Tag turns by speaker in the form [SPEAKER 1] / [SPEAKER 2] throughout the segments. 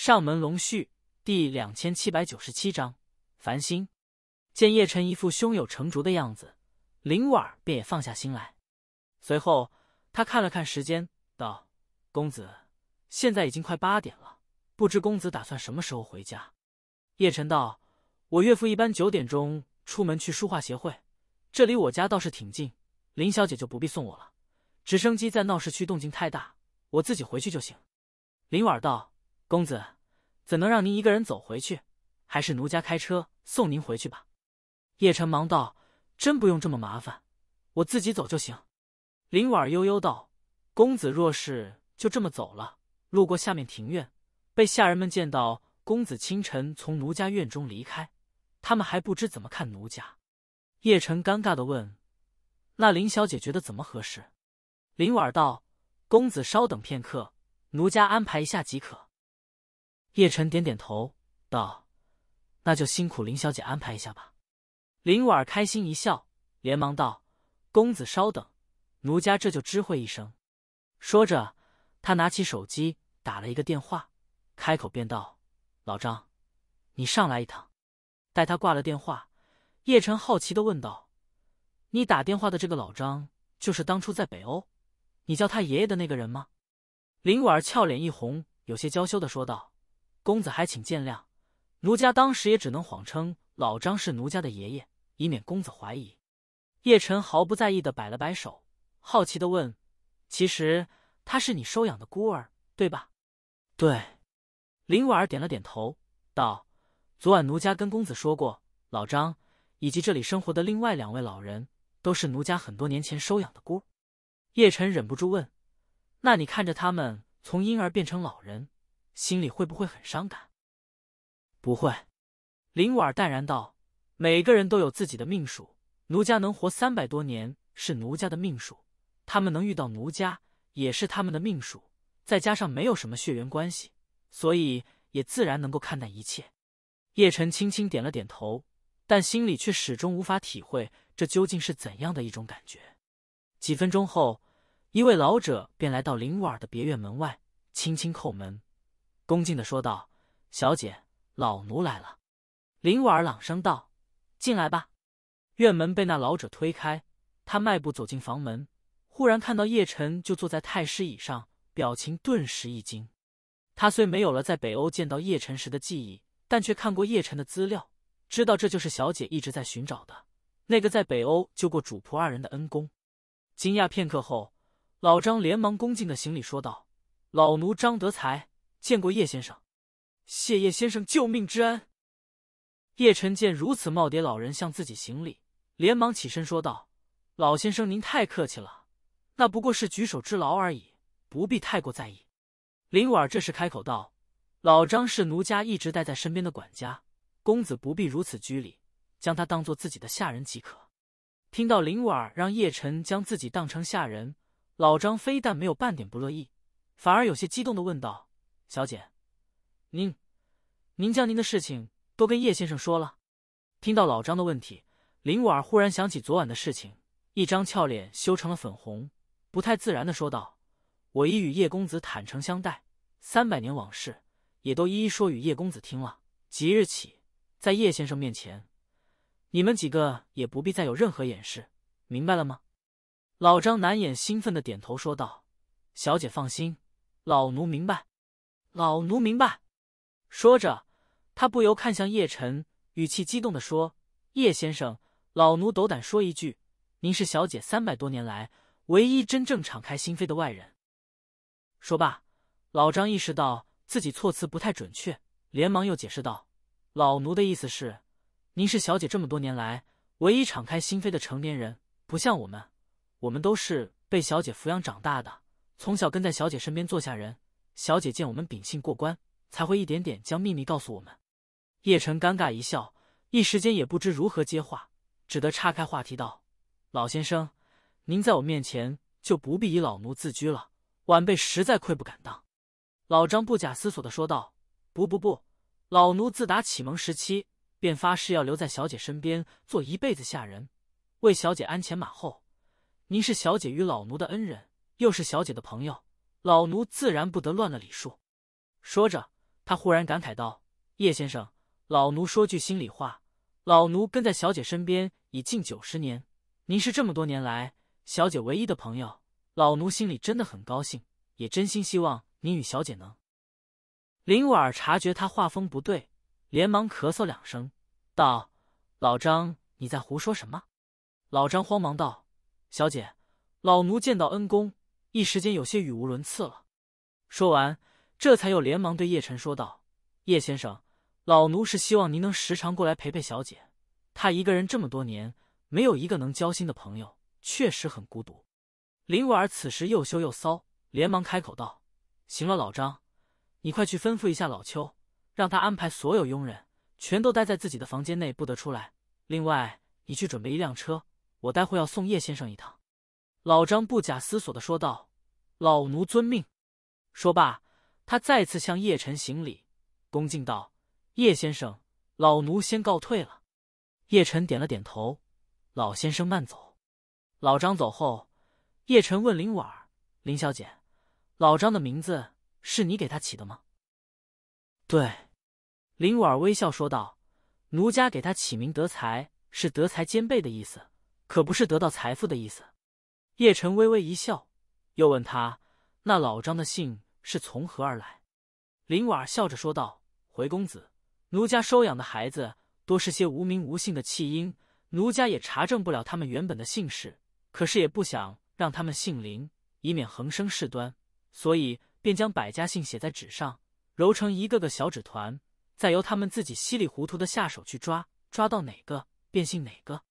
[SPEAKER 1] 上门龙婿第两千七百九十七章，繁星见叶辰一副胸有成竹的样子，林婉儿便也放下心来。随后，他看了看时间，道：“公子，现在已经快八点了，不知公子打算什么时候回家？”叶晨道：“我岳父一般九点钟出门去书画协会，这离我家倒是挺近。林小姐就不必送我了，直升机在闹市区动静太大，我自己回去就行。”林婉儿道。公子，怎能让您一个人走回去？还是奴家开车送您回去吧。叶辰忙道：“真不用这么麻烦，我自己走就行。”林婉悠悠道：“公子若是就这么走了，路过下面庭院，被下人们见到公子清晨从奴家院中离开，他们还不知怎么看奴家。”叶辰尴尬的问：“那林小姐觉得怎么合适？”林婉道：“公子稍等片刻，奴家安排一下即可。”叶辰点点头，道：“那就辛苦林小姐安排一下吧。”林婉儿开心一笑，连忙道：“公子稍等，奴家这就知会一声。”说着，他拿起手机打了一个电话，开口便道：“老张，你上来一趟。”待他挂了电话，叶辰好奇的问道：“你打电话的这个老张，就是当初在北欧，你叫他爷爷的那个人吗？”林婉儿俏脸一红，有些娇羞的说道。公子还请见谅，奴家当时也只能谎称老张是奴家的爷爷，以免公子怀疑。叶辰毫不在意的摆了摆手，好奇的问：“其实他是你收养的孤儿，对吧？”“对。”林婉儿点了点头，道：“昨晚奴家跟公子说过，老张以及这里生活的另外两位老人，都是奴家很多年前收养的孤儿。”叶辰忍不住问：“那你看着他们从婴儿变成老人？”心里会不会很伤感？不会，林婉淡然道：“每个人都有自己的命数，奴家能活三百多年是奴家的命数，他们能遇到奴家也是他们的命数，再加上没有什么血缘关系，所以也自然能够看淡一切。”叶晨轻轻点了点头，但心里却始终无法体会这究竟是怎样的一种感觉。几分钟后，一位老者便来到林婉的别院门外，轻轻叩门。恭敬的说道：“小姐，老奴来了。”林婉儿朗声道：“进来吧。”院门被那老者推开，他迈步走进房门，忽然看到叶晨就坐在太师椅上，表情顿时一惊。他虽没有了在北欧见到叶晨时的记忆，但却看过叶晨的资料，知道这就是小姐一直在寻找的那个在北欧救过主仆二人的恩公。惊讶片刻后，老张连忙恭敬的行礼说道：“老奴张德才。”见过叶先生，谢叶先生救命之恩。叶晨见如此耄耋老人向自己行礼，连忙起身说道：“老先生您太客气了，那不过是举手之劳而已，不必太过在意。”林婉儿这时开口道：“老张是奴家一直带在身边的管家，公子不必如此拘礼，将他当做自己的下人即可。”听到林婉儿让叶晨将自己当成下人，老张非但没有半点不乐意，反而有些激动的问道。小姐，您，您将您的事情都跟叶先生说了。听到老张的问题，林婉儿忽然想起昨晚的事情，一张俏脸羞成了粉红，不太自然的说道：“我已与叶公子坦诚相待，三百年往事也都一一说与叶公子听了。即日起，在叶先生面前，你们几个也不必再有任何掩饰，明白了吗？”老张难掩兴奋的点头说道：“小姐放心，老奴明白。”老奴明白，说着，他不由看向叶晨，语气激动的说：“叶先生，老奴斗胆说一句，您是小姐三百多年来唯一真正敞开心扉的外人。”说罢，老张意识到自己措辞不太准确，连忙又解释道：“老奴的意思是，您是小姐这么多年来唯一敞开心扉的成年人，不像我们，我们都是被小姐抚养长大的，从小跟在小姐身边做下人。”小姐见我们秉性过关，才会一点点将秘密告诉我们。叶晨尴尬一笑，一时间也不知如何接话，只得岔开话题道：“老先生，您在我面前就不必以老奴自居了，晚辈实在愧不敢当。”老张不假思索地说道：“不不不，老奴自打启蒙时期便发誓要留在小姐身边做一辈子下人，为小姐鞍前马后。您是小姐与老奴的恩人，又是小姐的朋友。”老奴自然不得乱了礼数。说着，他忽然感慨道：“叶先生，老奴说句心里话，老奴跟在小姐身边已近九十年，您是这么多年来小姐唯一的朋友，老奴心里真的很高兴，也真心希望您与小姐能……”林婉儿察觉他话风不对，连忙咳嗽两声，道：“老张，你在胡说什么？”老张慌忙道：“小姐，老奴见到恩公。”一时间有些语无伦次了，说完，这才又连忙对叶晨说道：“叶先生，老奴是希望您能时常过来陪陪小姐，她一个人这么多年，没有一个能交心的朋友，确实很孤独。”林婉儿此时又羞又臊，连忙开口道：“行了，老张，你快去吩咐一下老邱，让他安排所有佣人全都待在自己的房间内，不得出来。另外，你去准备一辆车，我待会要送叶先生一趟。”老张不假思索的说道：“老奴遵命。”说罢，他再次向叶晨行礼，恭敬道：“叶先生，老奴先告退了。”叶晨点了点头：“老先生慢走。”老张走后，叶晨问林婉：“儿：“林小姐，老张的名字是你给他起的吗？”“对。”林婉儿微笑说道：“奴家给他起名德才，是德才兼备的意思，可不是得到财富的意思。”叶辰微微一笑，又问他：“那老张的姓是从何而来？”林婉笑着说道：“回公子，奴家收养的孩子多是些无名无姓的弃婴，奴家也查证不了他们原本的姓氏，可是也不想让他们姓林，以免横生事端，所以便将百家姓写在纸上，揉成一个个小纸团，再由他们自己稀里糊涂的下手去抓，抓到哪个便姓哪个。”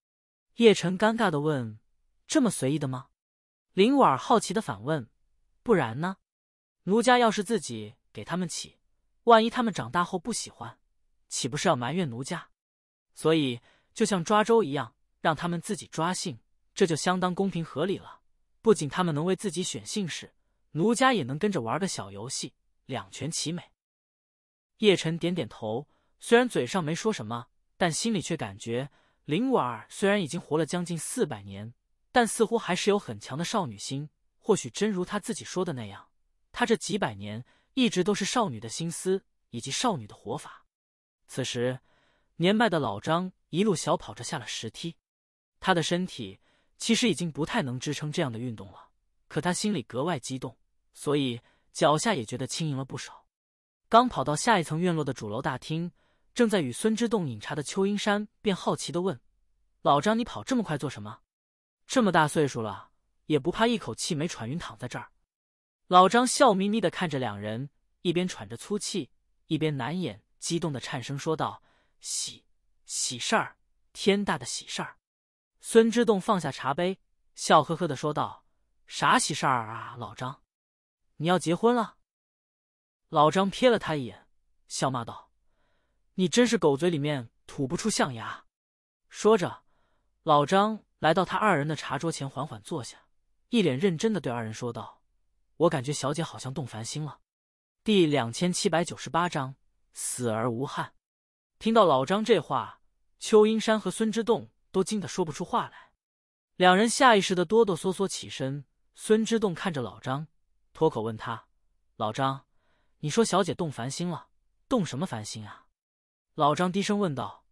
[SPEAKER 1] 叶辰尴尬的问：“这么随意的吗？”林婉儿好奇的反问：“不然呢？奴家要是自己给他们起，万一他们长大后不喜欢，岂不是要埋怨奴家？所以就像抓周一样，让他们自己抓姓，这就相当公平合理了。不仅他们能为自己选姓氏，奴家也能跟着玩个小游戏，两全其美。”叶辰点点头，虽然嘴上没说什么，但心里却感觉林婉儿虽然已经活了将近四百年。但似乎还是有很强的少女心，或许真如他自己说的那样，他这几百年一直都是少女的心思以及少女的活法。此时，年迈的老张一路小跑着下了石梯，他的身体其实已经不太能支撑这样的运动了，可他心里格外激动，所以脚下也觉得轻盈了不少。刚跑到下一层院落的主楼大厅，正在与孙之栋饮茶的邱英山便好奇地问：“老张，你跑这么快做什么？”这么大岁数了，也不怕一口气没喘匀，躺在这儿。老张笑眯眯的看着两人，一边喘着粗气，一边难掩激动的颤声说道：“喜喜事儿，天大的喜事儿！”孙之栋放下茶杯，笑呵呵的说道：“啥喜事儿啊，老张？你要结婚了？”老张瞥了他一眼，笑骂道：“你真是狗嘴里面吐不出象牙。”说着，老张。来到他二人的茶桌前，缓缓坐下，一脸认真的对二人说道：“我感觉小姐好像动凡心了。”第两千七百九十八章死而无憾。听到老张这话，邱英山和孙之栋都惊得说不出话来，两人下意识的哆哆嗦嗦起身。孙之栋看着老张，脱口问他：“老张，你说小姐动凡心了，动什么凡心啊？”老张低声问道：“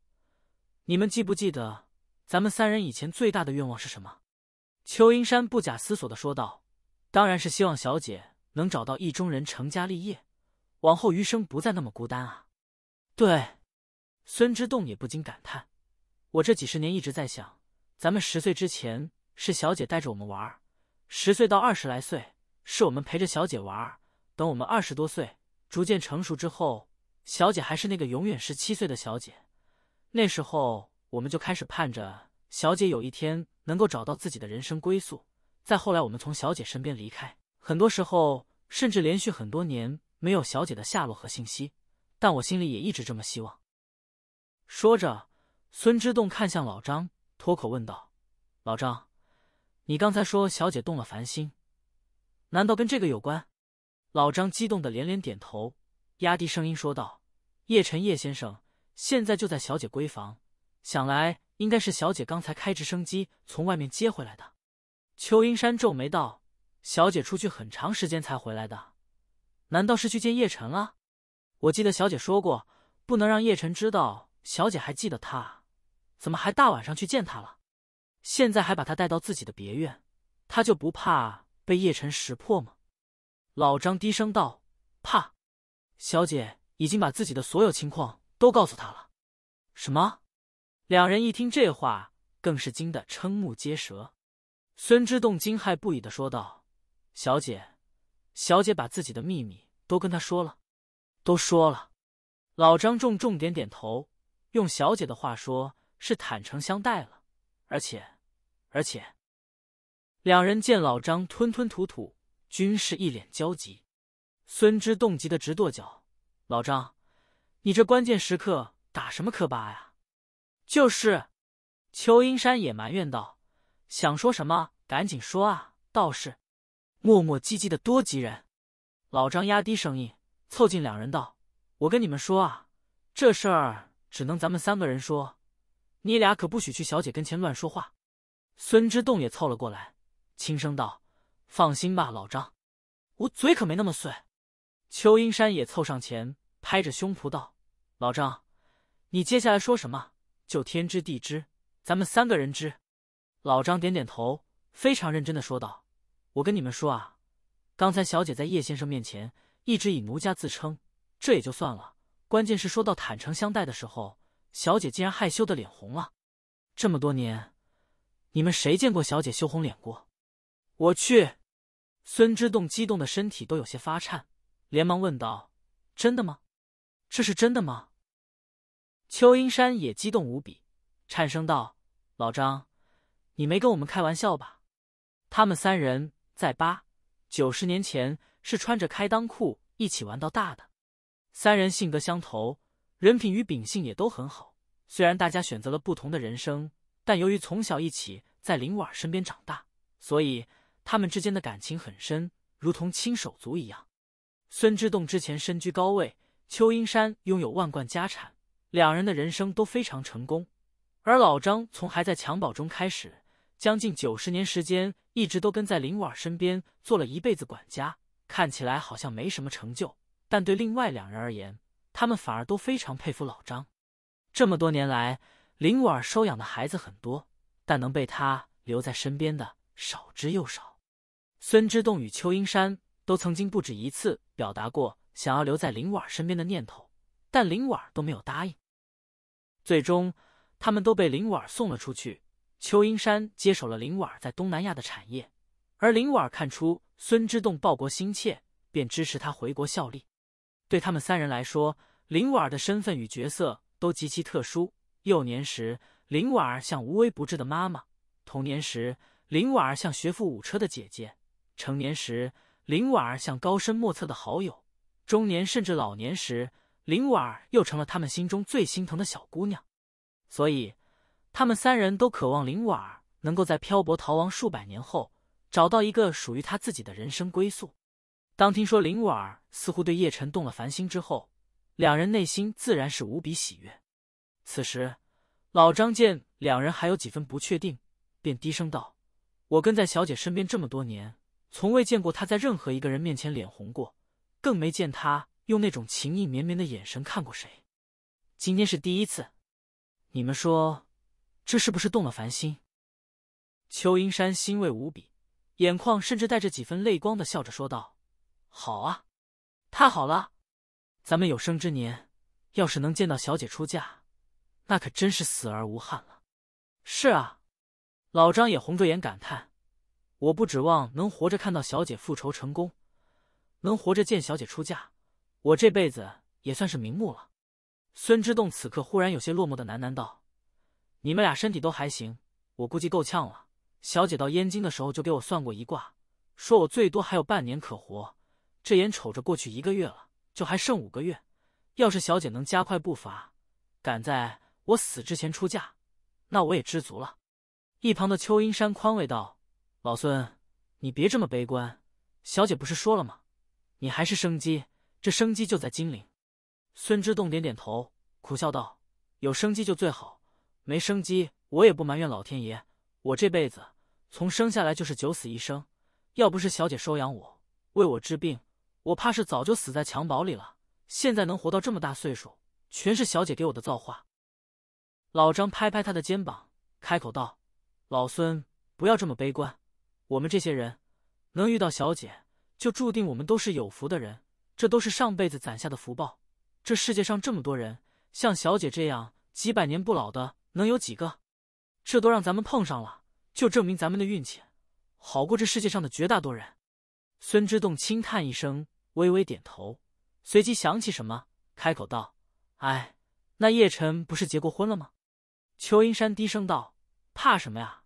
[SPEAKER 1] 你们记不记得？”咱们三人以前最大的愿望是什么？邱银山不假思索的说道：“当然是希望小姐能找到意中人，成家立业，往后余生不再那么孤单啊！”对，孙之栋也不禁感叹：“我这几十年一直在想，咱们十岁之前是小姐带着我们玩，十岁到二十来岁是我们陪着小姐玩，等我们二十多岁逐渐成熟之后，小姐还是那个永远十七岁的小姐，那时候……”我们就开始盼着小姐有一天能够找到自己的人生归宿。再后来，我们从小姐身边离开，很多时候甚至连续很多年没有小姐的下落和信息。但我心里也一直这么希望。说着，孙之栋看向老张，脱口问道：“老张，你刚才说小姐动了凡心，难道跟这个有关？”老张激动的连连点头，压低声音说道：“叶辰叶先生现在就在小姐闺房。”想来应该是小姐刚才开直升机从外面接回来的。邱英山皱眉道：“小姐出去很长时间才回来的，难道是去见叶晨了？我记得小姐说过，不能让叶晨知道小姐还记得他，怎么还大晚上去见他了？现在还把他带到自己的别院，他就不怕被叶晨识破吗？”老张低声道：“怕。小姐已经把自己的所有情况都告诉他了。什么？”两人一听这话，更是惊得瞠目结舌。孙之栋惊骇不已的说道：“小姐，小姐把自己的秘密都跟他说了，都说了。”老张重重点点头，用小姐的话说，是坦诚相待了。而且，而且，两人见老张吞吞吐吐，均是一脸焦急。孙之栋急得直跺脚：“老张，你这关键时刻打什么磕巴呀？”就是，邱英山也埋怨道：“想说什么，赶紧说啊！道士，磨磨唧唧的多急人。”老张压低声音，凑近两人道：“我跟你们说啊，这事儿只能咱们三个人说，你俩可不许去小姐跟前乱说话。”孙之栋也凑了过来，轻声道：“放心吧，老张，我嘴可没那么碎。”邱英山也凑上前，拍着胸脯道：“老张，你接下来说什么？”就天知地知，咱们三个人知。老张点点头，非常认真的说道：“我跟你们说啊，刚才小姐在叶先生面前一直以奴家自称，这也就算了。关键是说到坦诚相待的时候，小姐竟然害羞的脸红了。这么多年，你们谁见过小姐羞红脸过？”我去！孙之栋激动的身体都有些发颤，连忙问道：“真的吗？这是真的吗？”邱英山也激动无比，颤声道：“老张，你没跟我们开玩笑吧？”他们三人在八九十年前是穿着开裆裤一起玩到大的，三人性格相投，人品与秉性也都很好。虽然大家选择了不同的人生，但由于从小一起在林婉身边长大，所以他们之间的感情很深，如同亲手足一样。孙之栋之前身居高位，邱英山拥有万贯家产。两人的人生都非常成功，而老张从还在襁褓中开始，将近九十年时间一直都跟在林婉身边，做了一辈子管家，看起来好像没什么成就，但对另外两人而言，他们反而都非常佩服老张。这么多年来，林婉收养的孩子很多，但能被他留在身边的少之又少。孙之栋与邱英山都曾经不止一次表达过想要留在林婉身边的念头。但林婉儿都没有答应，最终他们都被林婉儿送了出去。邱英山接手了林婉儿在东南亚的产业，而林婉儿看出孙之栋报国心切，便支持他回国效力。对他们三人来说，林婉儿的身份与角色都极其特殊。幼年时，林婉儿像无微不至的妈妈；童年时，林婉儿像学富五车的姐姐；成年时，林婉儿像高深莫测的好友；中年甚至老年时，林婉儿又成了他们心中最心疼的小姑娘，所以他们三人都渴望林婉儿能够在漂泊逃亡数百年后找到一个属于她自己的人生归宿。当听说林婉儿似乎对叶晨动了凡心之后，两人内心自然是无比喜悦。此时，老张见两人还有几分不确定，便低声道：“我跟在小姐身边这么多年，从未见过她在任何一个人面前脸红过，更没见她。”用那种情意绵绵的眼神看过谁？今天是第一次，你们说这是不是动了凡心？邱英山欣慰无比，眼眶甚至带着几分泪光的笑着说道：“好啊，太好了！咱们有生之年，要是能见到小姐出嫁，那可真是死而无憾了。”是啊，老张也红着眼感叹：“我不指望能活着看到小姐复仇成功，能活着见小姐出嫁。”我这辈子也算是瞑目了。孙之栋此刻忽然有些落寞的喃喃道：“你们俩身体都还行，我估计够呛了。小姐到燕京的时候就给我算过一卦，说我最多还有半年可活。这眼瞅着过去一个月了，就还剩五个月。要是小姐能加快步伐，赶在我死之前出嫁，那我也知足了。”一旁的秋英山宽慰道：“老孙，你别这么悲观。小姐不是说了吗？你还是生机。”这生机就在金陵。孙之栋点点头，苦笑道：“有生机就最好，没生机我也不埋怨老天爷。我这辈子从生下来就是九死一生，要不是小姐收养我，为我治病，我怕是早就死在襁褓里了。现在能活到这么大岁数，全是小姐给我的造化。”老张拍拍他的肩膀，开口道：“老孙，不要这么悲观。我们这些人能遇到小姐，就注定我们都是有福的人。”这都是上辈子攒下的福报。这世界上这么多人，像小姐这样几百年不老的能有几个？这都让咱们碰上了，就证明咱们的运气好过这世界上的绝大多人。孙之栋轻叹一声，微微点头，随即想起什么，开口道：“哎，那叶辰不是结过婚了吗？”邱英山低声道：“怕什么呀？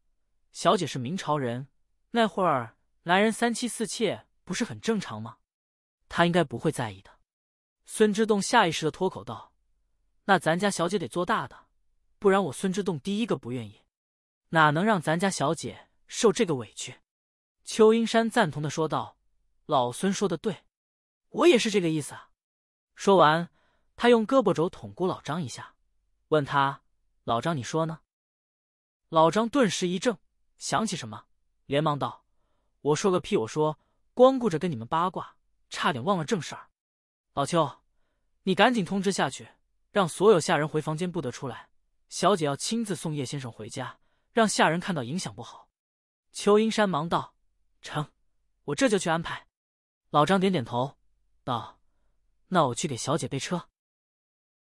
[SPEAKER 1] 小姐是明朝人，那会儿男人三妻四妾不是很正常吗？”他应该不会在意的，孙之栋下意识的脱口道：“那咱家小姐得做大的，不然我孙之栋第一个不愿意，哪能让咱家小姐受这个委屈？”邱英山赞同的说道：“老孙说的对，我也是这个意思。”啊。”说完，他用胳膊肘捅咕老张一下，问他：“老张，你说呢？”老张顿时一怔，想起什么，连忙道：“我说个屁！我说光顾着跟你们八卦。”差点忘了正事儿，老邱，你赶紧通知下去，让所有下人回房间不得出来。小姐要亲自送叶先生回家，让下人看到影响不好。邱英山忙道：“成，我这就去安排。”老张点点头，道：“那我去给小姐备车。”